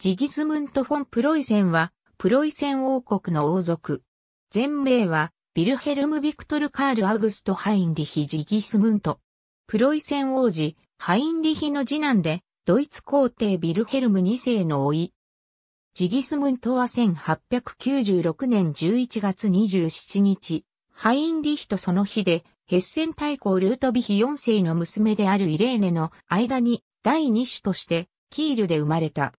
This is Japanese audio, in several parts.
ジギスムント・フォン・プロイセンは、プロイセン王国の王族。全名は、ビルヘルム・ビクトル・カール・アグスト・ハインリヒ・ジギスムント。プロイセン王子、ハインリヒの次男で、ドイツ皇帝ビルヘルム2世の甥。ジギスムントは1896年11月27日、ハインリヒとその日で、ヘッセン大公ルートビヒ4世の娘であるイレーネの間に第2子として、キールで生まれた。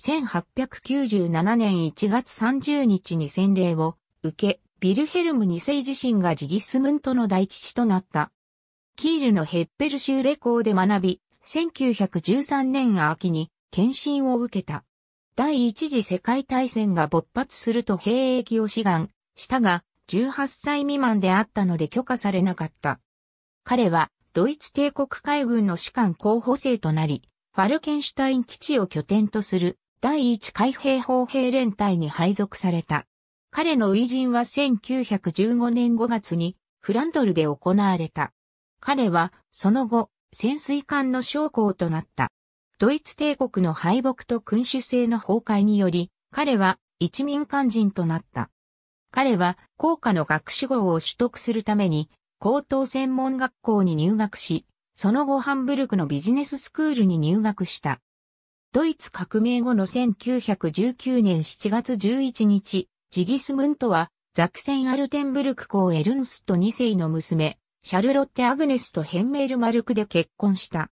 1897年1月30日に洗礼を受け、ビルヘルム2世自身がジギスムントの大父となった。キールのヘッペル州レコーで学び、1913年秋に検診を受けた。第一次世界大戦が勃発すると兵役を志願したが、18歳未満であったので許可されなかった。彼はドイツ帝国海軍の士官候補生となり、ファルケンシュタイン基地を拠点とする第一海兵砲兵連隊に配属された。彼の偉人は1915年5月にフランドルで行われた。彼はその後潜水艦の将校となった。ドイツ帝国の敗北と君主制の崩壊により、彼は一民間人となった。彼は高価の学士号を取得するために高等専門学校に入学し、その後ハンブルクのビジネススクールに入学した。ドイツ革命後の1919年7月11日、ジギスムントは、ザクセン・アルテンブルク公エルンスト2世の娘、シャルロッテ・アグネスとヘンメール・マルクで結婚した。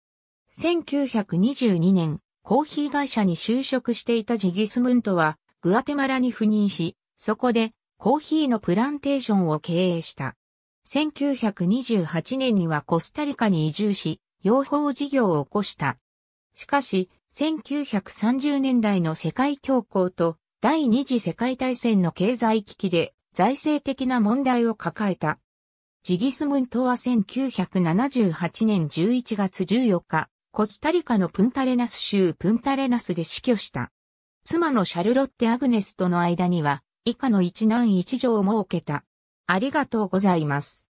1922年、コーヒー会社に就職していたジギスムントは、グアテマラに赴任し、そこで、コーヒーのプランテーションを経営した。1928年にはコスタリカに移住し、養蜂事業を起こした。しかし、1930年代の世界恐慌と第二次世界大戦の経済危機で財政的な問題を抱えた。ジギスムントは1978年11月14日、コスタリカのプンタレナス州プンタレナスで死去した。妻のシャルロッテ・アグネスとの間には、以下の一男一女を設けた。ありがとうございます。